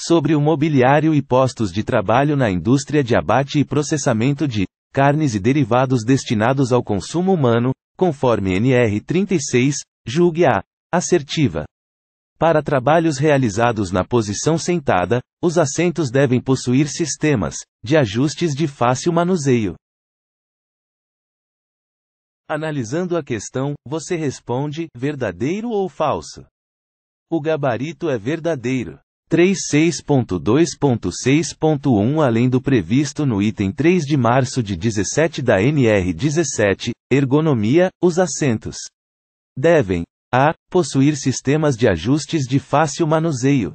sobre o mobiliário e postos de trabalho na indústria de abate e processamento de carnes e derivados destinados ao consumo humano, conforme NR 36, julgue a assertiva. Para trabalhos realizados na posição sentada, os assentos devem possuir sistemas de ajustes de fácil manuseio. Analisando a questão, você responde verdadeiro ou falso? O gabarito é verdadeiro. 36.2.6.1 além do previsto no item 3 de março de 17 da NR 17, ergonomia, os assentos devem a possuir sistemas de ajustes de fácil manuseio.